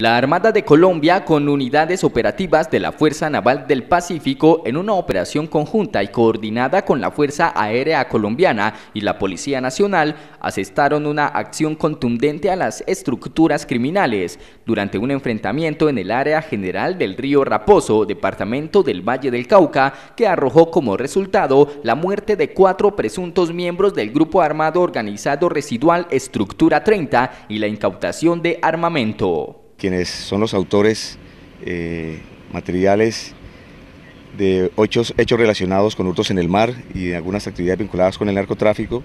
La Armada de Colombia, con unidades operativas de la Fuerza Naval del Pacífico, en una operación conjunta y coordinada con la Fuerza Aérea Colombiana y la Policía Nacional, asestaron una acción contundente a las estructuras criminales durante un enfrentamiento en el área general del río Raposo, departamento del Valle del Cauca, que arrojó como resultado la muerte de cuatro presuntos miembros del Grupo Armado Organizado Residual Estructura 30 y la incautación de armamento quienes son los autores eh, materiales de hechos, hechos relacionados con hurtos en el mar y algunas actividades vinculadas con el narcotráfico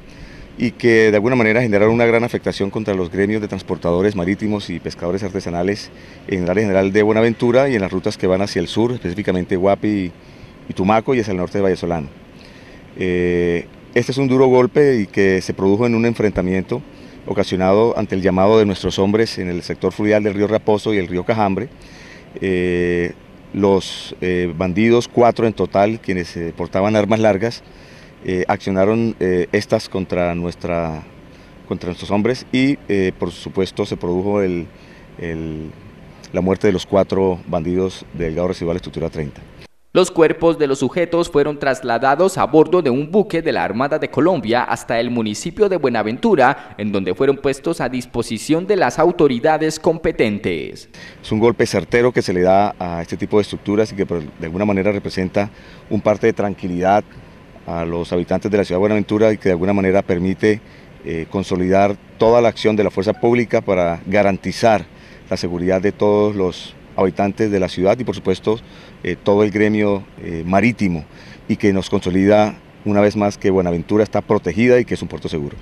y que de alguna manera generaron una gran afectación contra los gremios de transportadores marítimos y pescadores artesanales en el área general de Buenaventura y en las rutas que van hacia el sur, específicamente Guapi y, Tumaco y hacia el norte de Vallesolano. Eh, este es un duro golpe y que se produjo en un enfrentamiento ocasionado ante el llamado de nuestros hombres en el sector fluvial del río Raposo y el río Cajambre. Eh, los eh, bandidos, cuatro en total, quienes eh, portaban armas largas, accionaron estas contra, nuestra, contra nuestros hombres y por supuesto se produjo la muerte de los cuatro bandidos del Delgado Residual Estructura 30. Los cuerpos de los sujetos fueron trasladados a bordo de un buque de la Armada de Colombia hasta el municipio de Buenaventura, en donde fueron puestos a disposición de las autoridades competentes. Es un golpe certero que se le da a este tipo de estructuras y que pues, de alguna manera representa un parte de tranquilidad a los habitantes de la ciudad de Buenaventura y que de alguna manera permite eh, consolidar toda la acción de la fuerza pública para garantizar la seguridad de todos los habitantes de la ciudad y por supuesto eh, todo el gremio eh, marítimo y que nos consolida una vez más que Buenaventura está protegida y que es un puerto seguro.